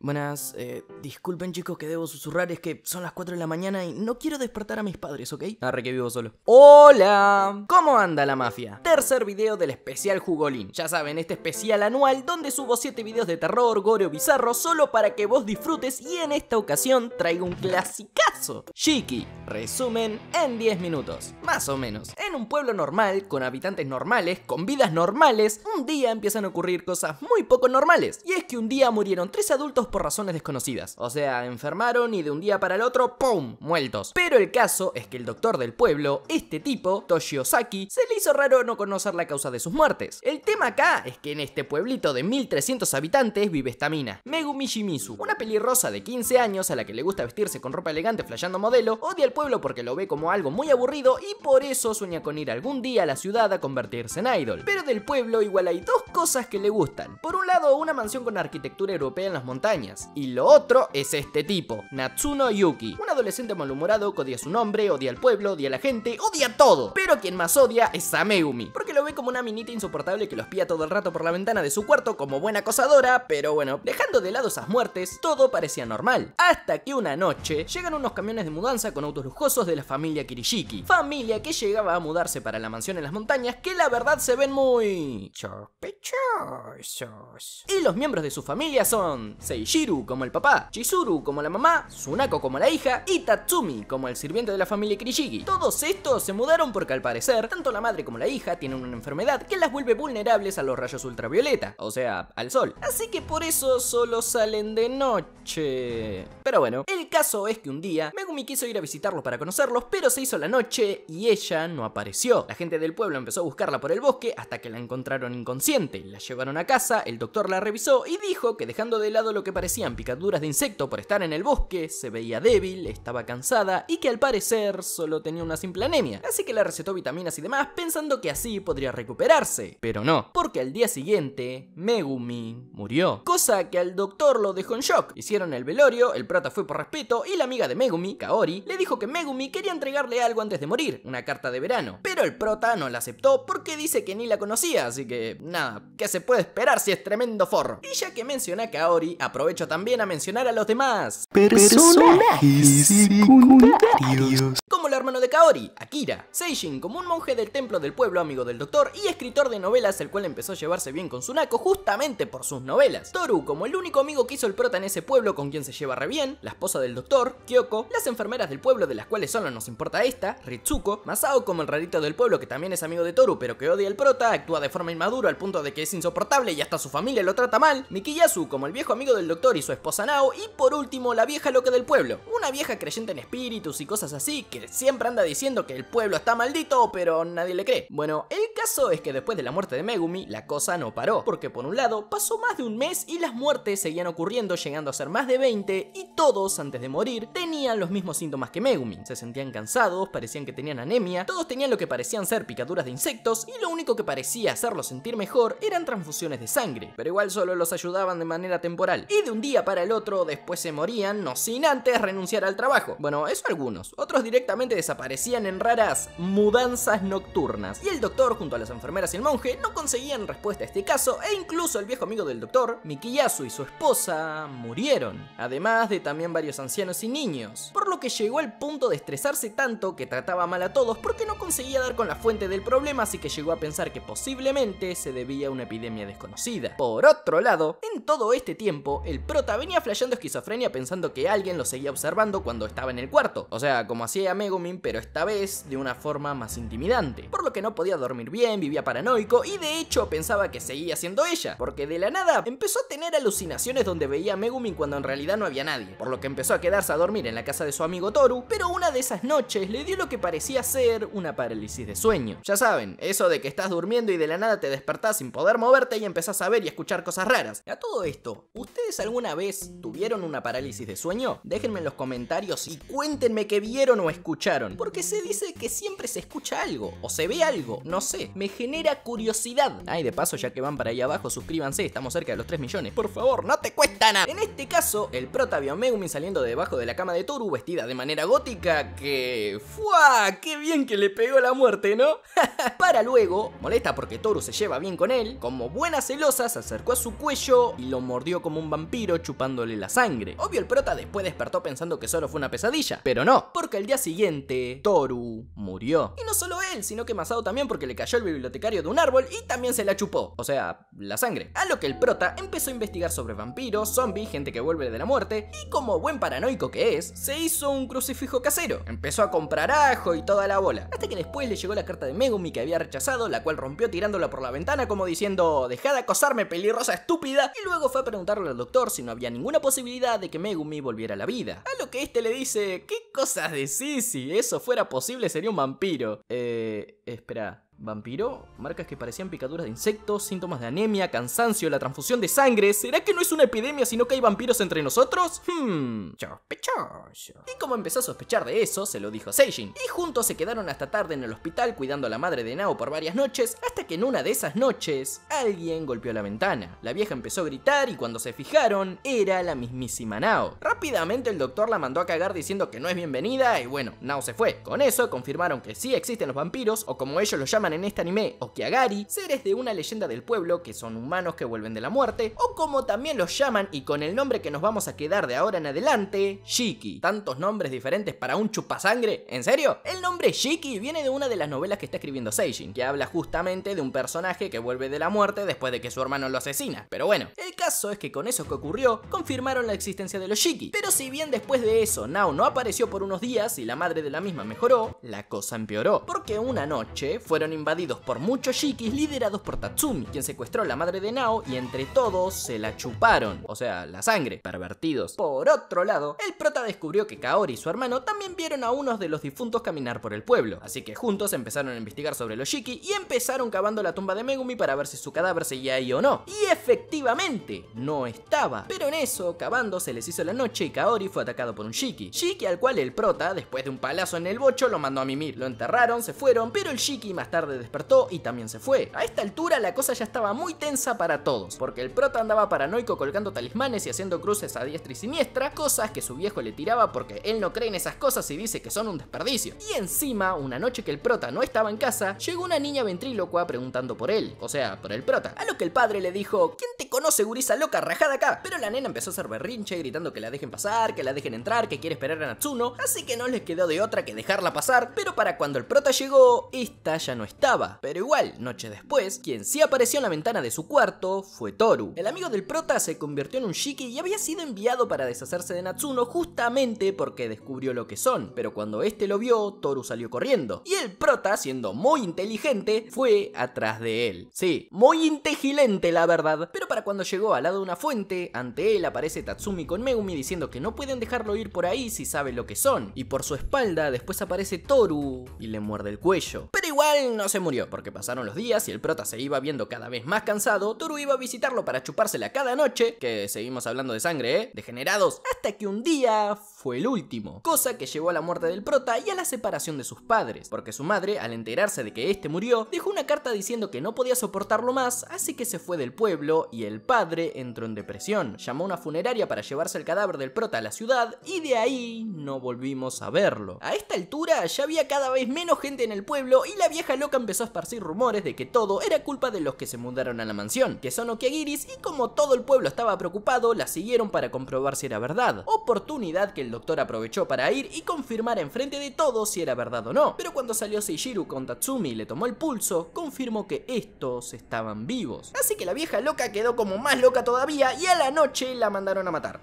Buenas, eh, disculpen chicos que debo susurrar, es que son las 4 de la mañana y no quiero despertar a mis padres, ¿ok? Arre ah, que vivo solo. ¡Hola! ¿Cómo anda la mafia? Tercer video del especial Jugolín. Ya saben, este especial anual donde subo 7 videos de terror, gore o bizarro solo para que vos disfrutes y en esta ocasión traigo un clasicazo. Chiqui, resumen en 10 minutos, más o menos. En un pueblo normal, con habitantes normales, con vidas normales, un día empiezan a ocurrir cosas muy poco normales. Y es que un día murieron 3 adultos por razones desconocidas. O sea, enfermaron y de un día para el otro, ¡pum!, muertos. Pero el caso es que el doctor del pueblo, este tipo, Toshiosaki, se le hizo raro no conocer la causa de sus muertes. El tema acá es que en este pueblito de 1300 habitantes vive esta mina, Megumi Shimizu, una pelirrosa de 15 años a la que le gusta vestirse con ropa elegante flayando modelo, odia al pueblo porque lo ve como algo muy aburrido y por eso sueña con ir algún día a la ciudad a convertirse en idol. Pero del pueblo igual hay dos cosas que le gustan. Por un lado, una mansión con arquitectura europea en las montañas, y lo otro es este tipo, Natsuno Yuki. Un adolescente malhumorado que odia su nombre, odia al pueblo, odia a la gente, odia todo. Pero quien más odia es Sameumi, porque lo ve como una minita insoportable que lo espía todo el rato por la ventana de su cuarto como buena acosadora, pero bueno, dejando de lado esas muertes, todo parecía normal. Hasta que una noche llegan unos camiones de mudanza con autos lujosos de la familia Kirishiki, familia que llegaba a mudarse para la mansión en las montañas que la verdad se ven muy sospechosos. Y los miembros de su familia son Shiru como el papá, Chizuru como la mamá, Sunako como la hija y Tatsumi como el sirviente de la familia Kirishigi. Todos estos se mudaron porque al parecer, tanto la madre como la hija tienen una enfermedad que las vuelve vulnerables a los rayos ultravioleta, o sea, al sol. Así que por eso solo salen de noche. Pero bueno, el caso es que un día Megumi quiso ir a visitarlos para conocerlos, pero se hizo la noche y ella no apareció. La gente del pueblo empezó a buscarla por el bosque hasta que la encontraron inconsciente. La llevaron a casa, el doctor la revisó y dijo que dejando de lado lo que parecían picaduras de insecto por estar en el bosque, se veía débil, estaba cansada y que al parecer solo tenía una simple anemia. Así que le recetó vitaminas y demás pensando que así podría recuperarse. Pero no, porque al día siguiente Megumi murió. Cosa que al doctor lo dejó en shock. Hicieron el velorio, el prota fue por respeto y la amiga de Megumi, Kaori, le dijo que Megumi quería entregarle algo antes de morir, una carta de verano. Pero el prota no la aceptó porque dice que ni la conocía, así que nada, ¿qué se puede esperar si es tremendo forro? Y ya que menciona a Kaori, aprovechó hecho también a mencionar a los demás personajes secundarios hermano de Kaori, Akira. Seijin, como un monje del templo del pueblo amigo del doctor y escritor de novelas, el cual empezó a llevarse bien con Sunako justamente por sus novelas. Toru, como el único amigo que hizo el prota en ese pueblo con quien se lleva re bien, la esposa del doctor, Kyoko, las enfermeras del pueblo de las cuales solo nos importa esta, Ritsuko, Masao como el rarito del pueblo que también es amigo de Toru pero que odia al prota, actúa de forma inmadura al punto de que es insoportable y hasta su familia lo trata mal, Mikiyasu como el viejo amigo del doctor y su esposa Nao y por último la vieja loca del pueblo, una vieja creyente en espíritus y cosas así que siempre siempre anda diciendo que el pueblo está maldito, pero nadie le cree. Bueno, el caso es que después de la muerte de Megumi, la cosa no paró, porque por un lado pasó más de un mes y las muertes seguían ocurriendo, llegando a ser más de 20, y todos, antes de morir, tenían los mismos síntomas que Megumi. Se sentían cansados, parecían que tenían anemia, todos tenían lo que parecían ser picaduras de insectos, y lo único que parecía hacerlos sentir mejor eran transfusiones de sangre, pero igual solo los ayudaban de manera temporal. Y de un día para el otro, después se morían, no sin antes renunciar al trabajo. Bueno, eso algunos, otros directamente desaparecían en raras mudanzas nocturnas. Y el doctor, junto a las enfermeras y el monje, no conseguían respuesta a este caso, e incluso el viejo amigo del doctor, Mikiyasu y su esposa, murieron. Además de también varios ancianos y niños. Por lo que llegó al punto de estresarse tanto que trataba mal a todos porque no conseguía dar con la fuente del problema, así que llegó a pensar que posiblemente se debía a una epidemia desconocida. Por otro lado, en todo este tiempo, el prota venía flasheando esquizofrenia pensando que alguien lo seguía observando cuando estaba en el cuarto. O sea, como hacía Megumi pero esta vez de una forma más intimidante. Por lo que no podía dormir bien, vivía paranoico y de hecho pensaba que seguía siendo ella, porque de la nada empezó a tener alucinaciones donde veía a Megumin cuando en realidad no había nadie, por lo que empezó a quedarse a dormir en la casa de su amigo Toru, pero una de esas noches le dio lo que parecía ser una parálisis de sueño. Ya saben, eso de que estás durmiendo y de la nada te despertás sin poder moverte y empezás a ver y escuchar cosas raras. a todo esto, ¿ustedes alguna vez tuvieron una parálisis de sueño? Déjenme en los comentarios y cuéntenme qué vieron o escucharon porque se dice que siempre se escucha algo, o se ve algo, no sé. Me genera curiosidad. Ay, de paso, ya que van para ahí abajo, suscríbanse, estamos cerca de los 3 millones. Por favor, no te cuesta nada. En este caso, el prota vio a Megumin saliendo debajo de la cama de Toru, vestida de manera gótica, que... ¡Fua! ¡Qué bien que le pegó la muerte, ¿no? para luego, molesta porque Toru se lleva bien con él, como buena celosa se acercó a su cuello y lo mordió como un vampiro chupándole la sangre. Obvio el prota después despertó pensando que solo fue una pesadilla, pero no, porque al día siguiente Toru murió. Y no solo él, sino que Masao también porque le cayó el bibliotecario de un árbol y también se la chupó, o sea, la sangre. A lo que el prota empezó a investigar sobre vampiros, zombies, gente que vuelve de la muerte y como buen paranoico que es, se hizo un crucifijo casero. Empezó a comprar ajo y toda la bola. Hasta que después le llegó la carta de Megumi que había rechazado, la cual rompió tirándola por la ventana como diciendo, dejad de acosarme pelirrosa estúpida. Y luego fue a preguntarle al doctor si no había ninguna posibilidad de que Megumi volviera a la vida. A lo que este le dice, ¿qué cosas decís? Si si eso fuera posible sería un vampiro. Eh, espera. Vampiro, marcas que parecían picaduras de insectos, síntomas de anemia, cansancio, la transfusión de sangre. ¿Será que no es una epidemia sino que hay vampiros entre nosotros? Hmm, sospechoso. Y como empezó a sospechar de eso, se lo dijo Seijin. Y juntos se quedaron hasta tarde en el hospital cuidando a la madre de Nao por varias noches, hasta que en una de esas noches, alguien golpeó la ventana. La vieja empezó a gritar y cuando se fijaron, era la mismísima Nao. Rápidamente el doctor la mandó a cagar diciendo que no es bienvenida y bueno, Nao se fue. Con eso confirmaron que sí existen los vampiros, o como ellos los llaman en este anime Okiagari, seres de una leyenda del pueblo que son humanos que vuelven de la muerte, o como también los llaman y con el nombre que nos vamos a quedar de ahora en adelante, Shiki. ¿Tantos nombres diferentes para un chupasangre? ¿En serio? El nombre Shiki viene de una de las novelas que está escribiendo Seijin, que habla justamente de un personaje que vuelve de la muerte después de que su hermano lo asesina. Pero bueno, el caso es que con eso que ocurrió, confirmaron la existencia de los Shiki. Pero si bien después de eso Nao no apareció por unos días y la madre de la misma mejoró, la cosa empeoró, porque una noche fueron invadidos por muchos shikis liderados por Tatsumi, quien secuestró a la madre de Nao y entre todos se la chuparon, o sea, la sangre, pervertidos. Por otro lado, el prota descubrió que Kaori y su hermano también vieron a unos de los difuntos caminar por el pueblo, así que juntos empezaron a investigar sobre los shiki y empezaron cavando la tumba de Megumi para ver si su cadáver seguía ahí o no. Y efectivamente, no estaba, pero en eso, cavando se les hizo la noche y Kaori fue atacado por un shiki, shiki al cual el prota, después de un palazo en el bocho, lo mandó a mimir. Lo enterraron, se fueron, pero el shiki más tarde despertó y también se fue. A esta altura la cosa ya estaba muy tensa para todos, porque el prota andaba paranoico colgando talismanes y haciendo cruces a diestra y siniestra, cosas que su viejo le tiraba porque él no cree en esas cosas y dice que son un desperdicio. Y encima, una noche que el prota no estaba en casa, llegó una niña ventrílocua preguntando por él, o sea, por el prota. A lo que el padre le dijo, ¿quién te conoce, gurisa loca, rajada acá? Pero la nena empezó a hacer berrinche, gritando que la dejen pasar, que la dejen entrar, que quiere esperar a Natsuno, así que no les quedó de otra que dejarla pasar, pero para cuando el prota llegó, esta ya no está pero igual, noche después, quien sí apareció en la ventana de su cuarto fue Toru. El amigo del prota se convirtió en un shiki y había sido enviado para deshacerse de Natsuno justamente porque descubrió lo que son, pero cuando este lo vio, Toru salió corriendo. Y el prota, siendo muy inteligente, fue atrás de él. Sí, muy inteligente la verdad, pero para cuando llegó al lado de una fuente, ante él aparece Tatsumi con Megumi diciendo que no pueden dejarlo ir por ahí si sabe lo que son, y por su espalda después aparece Toru y le muerde el cuello igual no se murió, porque pasaron los días y el prota se iba viendo cada vez más cansado, Toru iba a visitarlo para chupársela cada noche, que seguimos hablando de sangre, ¿eh? Degenerados, hasta que un día fue el último, cosa que llevó a la muerte del prota y a la separación de sus padres, porque su madre, al enterarse de que este murió, dejó una carta diciendo que no podía soportarlo más, así que se fue del pueblo y el padre entró en depresión. Llamó a una funeraria para llevarse el cadáver del prota a la ciudad y de ahí no volvimos a verlo. A esta altura ya había cada vez menos gente en el pueblo y la vieja loca empezó a esparcir rumores de que todo era culpa de los que se mudaron a la mansión, que son Okiagiris y como todo el pueblo estaba preocupado, la siguieron para comprobar si era verdad. Oportunidad que el doctor aprovechó para ir y confirmar enfrente de todos si era verdad o no. Pero cuando salió Seishiru con Tatsumi y le tomó el pulso, confirmó que estos estaban vivos. Así que la vieja loca quedó como más loca todavía y a la noche la mandaron a matar.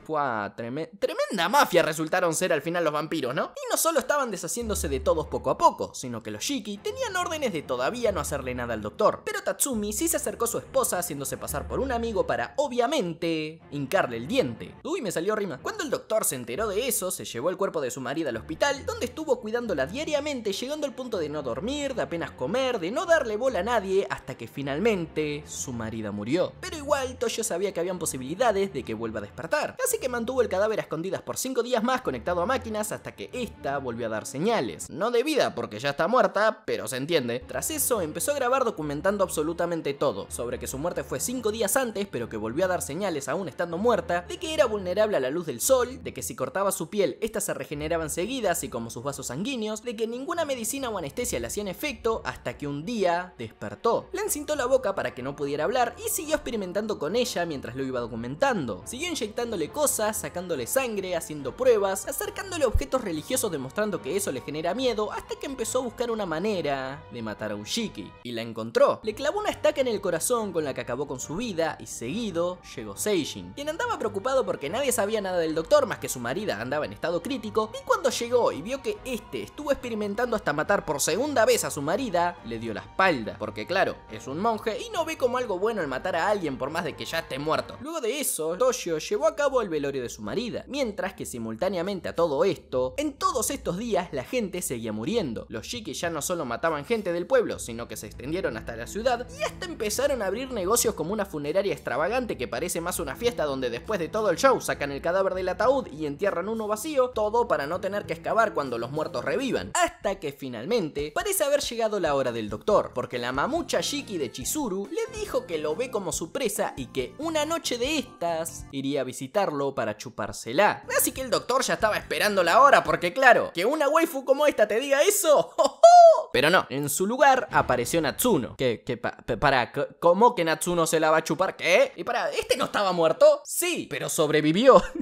tremenda mafia resultaron ser al final los vampiros, ¿no? Y no solo estaban deshaciéndose de todos poco a poco, sino que los Shiki tenían órdenes de todavía no hacerle nada al doctor. Pero Tatsumi sí se acercó a su esposa haciéndose pasar por un amigo para, obviamente, hincarle el diente. Uy, me salió rima. Cuando el doctor se enteró de eso, eso, se llevó el cuerpo de su marido al hospital, donde estuvo cuidándola diariamente, llegando al punto de no dormir, de apenas comer, de no darle bola a nadie, hasta que finalmente su marido murió. Pero igual, Toyo sabía que habían posibilidades de que vuelva a despertar, así que mantuvo el cadáver a escondidas por 5 días más conectado a máquinas hasta que ésta volvió a dar señales. No de vida, porque ya está muerta, pero se entiende. Tras eso, empezó a grabar documentando absolutamente todo, sobre que su muerte fue 5 días antes, pero que volvió a dar señales aún estando muerta, de que era vulnerable a la luz del sol, de que si cortaba su piel, estas se regeneraban seguidas y como sus vasos sanguíneos, de que ninguna medicina o anestesia le hacían efecto hasta que un día despertó. Le encintó la boca para que no pudiera hablar y siguió experimentando con ella mientras lo iba documentando. Siguió inyectándole cosas, sacándole sangre, haciendo pruebas, acercándole objetos religiosos demostrando que eso le genera miedo hasta que empezó a buscar una manera de matar a Ushiki. Y la encontró. Le clavó una estaca en el corazón con la que acabó con su vida y seguido llegó Seijin, quien andaba preocupado porque nadie sabía nada del doctor más que su marida andaba en estado crítico y cuando llegó y vio que este estuvo experimentando hasta matar por segunda vez a su marida, le dio la espalda, porque claro, es un monje y no ve como algo bueno el matar a alguien por más de que ya esté muerto. Luego de eso, Toshio llevó a cabo el velorio de su marida, mientras que simultáneamente a todo esto, en todos estos días la gente seguía muriendo. Los shiki ya no solo mataban gente del pueblo, sino que se extendieron hasta la ciudad y hasta empezaron a abrir negocios como una funeraria extravagante que parece más una fiesta donde después de todo el show sacan el cadáver del ataúd y entierran uno vacío, todo para no tener que excavar cuando los muertos revivan. Hasta que finalmente parece haber llegado la hora del doctor, porque la mamucha Shiki de Chizuru le dijo que lo ve como su presa y que una noche de estas iría a visitarlo para chupársela. Así que el doctor ya estaba esperando la hora, porque claro, que una waifu como esta te diga eso. Pero no, en su lugar apareció Natsuno. Que, que, para, ¿cómo que Natsuno se la va a chupar? ¿Qué? Y para, ¿este no estaba muerto? Sí, pero sobrevivió.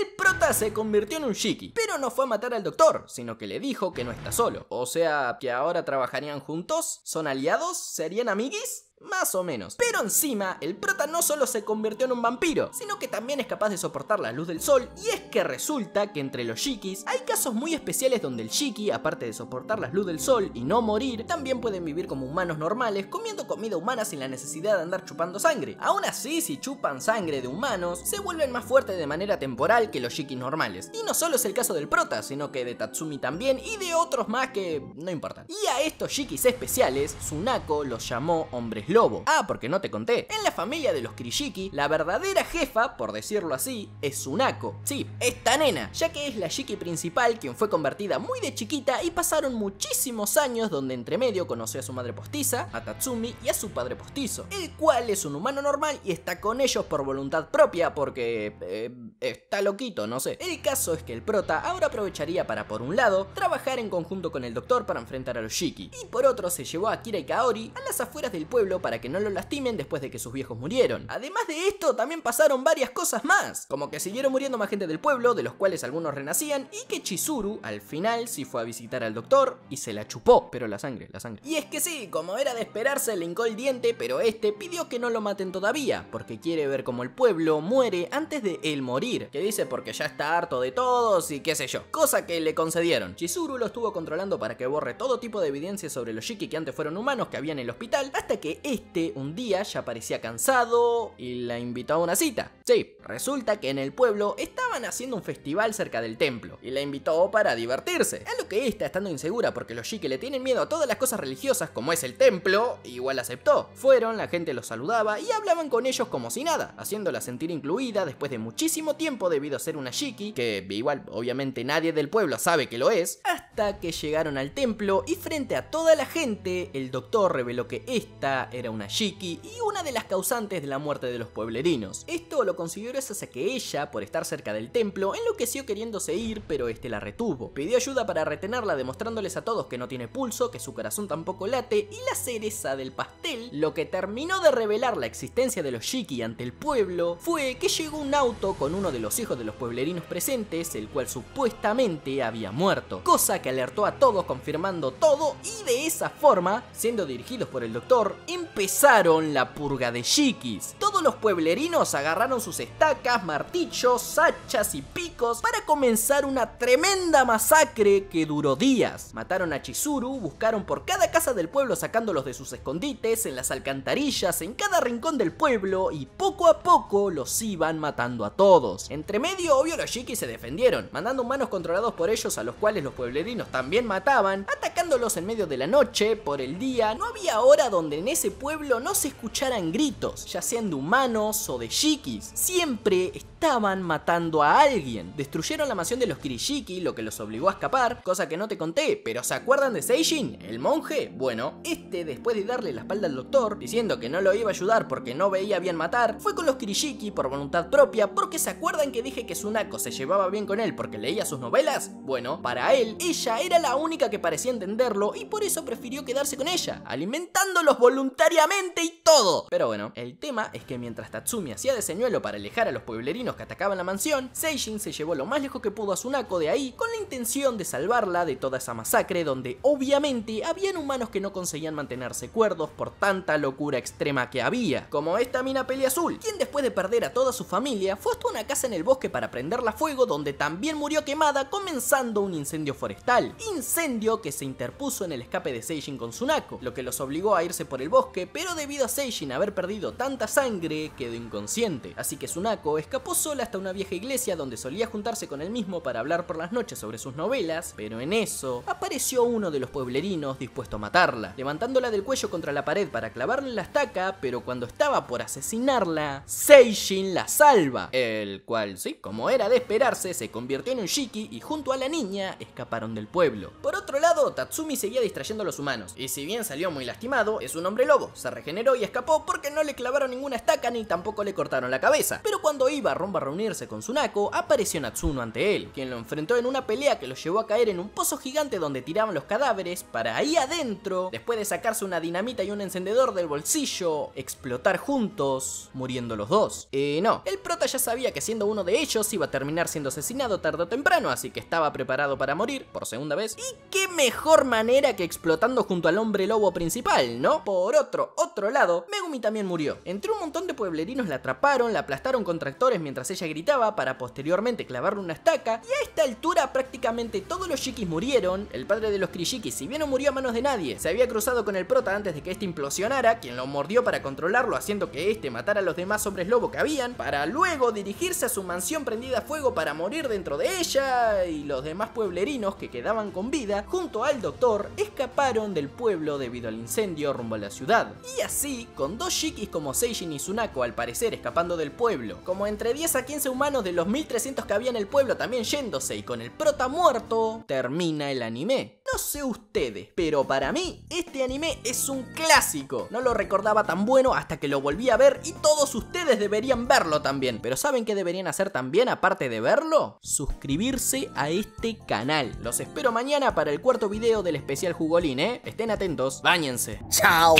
El prota se convirtió en un shiki, pero no fue a matar al doctor, sino que le dijo que no está solo. O sea, que ahora trabajarían juntos, son aliados, serían amiguis más o menos. Pero encima, el prota no solo se convirtió en un vampiro, sino que también es capaz de soportar la luz del sol, y es que resulta que entre los shikis hay casos muy especiales donde el shiki, aparte de soportar la luz del sol y no morir, también pueden vivir como humanos normales, comiendo comida humana sin la necesidad de andar chupando sangre. Aún así, si chupan sangre de humanos, se vuelven más fuertes de manera temporal que los shikis normales. Y no solo es el caso del prota, sino que de Tatsumi también, y de otros más que no importan. Y a estos shikis especiales, Sunako los llamó hombres Ah, porque no te conté. En la familia de los Kirishiki, la verdadera jefa, por decirlo así, es Sunako. Sí, esta nena, ya que es la Shiki principal quien fue convertida muy de chiquita y pasaron muchísimos años donde entre medio conoció a su madre postiza, a Tatsumi y a su padre postizo, el cual es un humano normal y está con ellos por voluntad propia porque... Eh, está loquito, no sé. El caso es que el prota ahora aprovecharía para, por un lado, trabajar en conjunto con el doctor para enfrentar a los Shiki, y por otro se llevó a Kira y Kaori a las afueras del pueblo para que no lo lastimen después de que sus viejos murieron. Además de esto, también pasaron varias cosas más, como que siguieron muriendo más gente del pueblo, de los cuales algunos renacían, y que Chizuru al final sí fue a visitar al doctor y se la chupó, pero la sangre, la sangre. Y es que sí, como era de esperarse, le hincó el diente, pero este pidió que no lo maten todavía, porque quiere ver cómo el pueblo muere antes de él morir, que dice porque ya está harto de todos y qué sé yo, cosa que le concedieron. Chizuru lo estuvo controlando para que borre todo tipo de evidencia sobre los Shiki que antes fueron humanos que había en el hospital, hasta que este un día ya parecía cansado y la invitó a una cita. Sí, resulta que en el pueblo estaban haciendo un festival cerca del templo y la invitó para divertirse. A lo que esta, estando insegura porque los Shiki le tienen miedo a todas las cosas religiosas como es el templo, igual aceptó. Fueron, la gente los saludaba y hablaban con ellos como si nada, haciéndola sentir incluida después de muchísimo tiempo debido a ser una shiki, que igual obviamente nadie del pueblo sabe que lo es, hasta que llegaron al templo y frente a toda la gente, el doctor reveló que esta era una shiki y una de las causantes de la muerte de los pueblerinos. Esto lo consiguió gracias que ella, por estar cerca del templo, enloqueció queriéndose ir, pero este la retuvo. Pidió ayuda para retenerla demostrándoles a todos que no tiene pulso, que su corazón tampoco late y la cereza del pastel, lo que terminó de revelar la existencia de los shiki ante el pueblo, fue que llegó un auto con uno de los hijos de los pueblerinos presentes, el cual supuestamente había muerto, cosa que alertó a todos confirmando todo y de esa forma, siendo dirigidos por el doctor, empezaron la purga de Shikis. Todos los pueblerinos agarraron sus estacas, martillos, hachas y picos para comenzar una tremenda masacre que duró días. Mataron a Chizuru, buscaron por cada casa del pueblo sacándolos de sus escondites, en las alcantarillas, en cada rincón del pueblo y poco a poco los iban matando a todos. Entre medio, obvio, los Shikis se defendieron, mandando humanos controlados por ellos a los cuales los pueblerinos también mataban, atacándolos en medio de la noche, por el día, no había hora donde en ese pueblo pueblo no se escucharan gritos, ya sean de humanos o de shikis. Siempre estaban matando a alguien. Destruyeron la mansión de los Kirishiki, lo que los obligó a escapar, cosa que no te conté, pero ¿se acuerdan de Seijin, el monje? Bueno, este después de darle la espalda al doctor, diciendo que no lo iba a ayudar porque no veía bien matar, fue con los Kirishiki por voluntad propia, porque ¿se acuerdan que dije que Sunako se llevaba bien con él porque leía sus novelas? Bueno, para él, ella era la única que parecía entenderlo y por eso prefirió quedarse con ella, alimentando los voluntarios obviamente, y todo. Pero bueno, el tema es que mientras Tatsumi hacía de señuelo para alejar a los pueblerinos que atacaban la mansión, Seijin se llevó lo más lejos que pudo a Sunako de ahí con la intención de salvarla de toda esa masacre donde obviamente habían humanos que no conseguían mantenerse cuerdos por tanta locura extrema que había, como esta mina peliazul, quien después de perder a toda su familia fue hasta una casa en el bosque para prenderla a fuego donde también murió quemada comenzando un incendio forestal, incendio que se interpuso en el escape de Seijin con Sunako, lo que los obligó a irse por el bosque pero debido a Seijin haber perdido tanta sangre, quedó inconsciente. Así que Sunako escapó sola hasta una vieja iglesia donde solía juntarse con él mismo para hablar por las noches sobre sus novelas, pero en eso apareció uno de los pueblerinos dispuesto a matarla, levantándola del cuello contra la pared para clavarle la estaca, pero cuando estaba por asesinarla, Seijin la salva, el cual, sí, como era de esperarse, se convirtió en un shiki y junto a la niña escaparon del pueblo. Por otro lado, Tatsumi seguía distrayendo a los humanos, y si bien salió muy lastimado, es un hombre lobo, se regeneró y escapó porque no le clavaron ninguna estaca ni tampoco le cortaron la cabeza. Pero cuando iba a a reunirse con Sunako, apareció Natsuno ante él, quien lo enfrentó en una pelea que lo llevó a caer en un pozo gigante donde tiraban los cadáveres, para ahí adentro, después de sacarse una dinamita y un encendedor del bolsillo, explotar juntos, muriendo los dos. Eh, no, el prota ya sabía que siendo uno de ellos iba a terminar siendo asesinado tarde o temprano, así que estaba preparado para morir por segunda vez. Y qué mejor manera que explotando junto al hombre lobo principal, ¿no? Por otro otro lado, Megumi también murió. Entre un montón de pueblerinos la atraparon, la aplastaron con tractores mientras ella gritaba para posteriormente clavarle una estaca y a esta altura prácticamente todos los shikis murieron, el padre de los Krishikis si bien no murió a manos de nadie, se había cruzado con el prota antes de que este implosionara, quien lo mordió para controlarlo haciendo que este matara a los demás hombres lobo que habían, para luego dirigirse a su mansión prendida a fuego para morir dentro de ella y los demás pueblerinos que quedaban con vida junto al doctor escaparon del pueblo debido al incendio rumbo a la ciudad. Y así, con dos shikis como Seijin y Sunako al parecer escapando del pueblo, como entre 10 a 15 humanos de los 1300 que había en el pueblo también yéndose y con el prota muerto, termina el anime. No sé ustedes, pero para mí este anime es un clásico. No lo recordaba tan bueno hasta que lo volví a ver y todos ustedes deberían verlo también. Pero ¿saben qué deberían hacer también aparte de verlo? Suscribirse a este canal. Los espero mañana para el cuarto video del especial Jugolín, ¿eh? Estén atentos, Bañense. ¡Chao!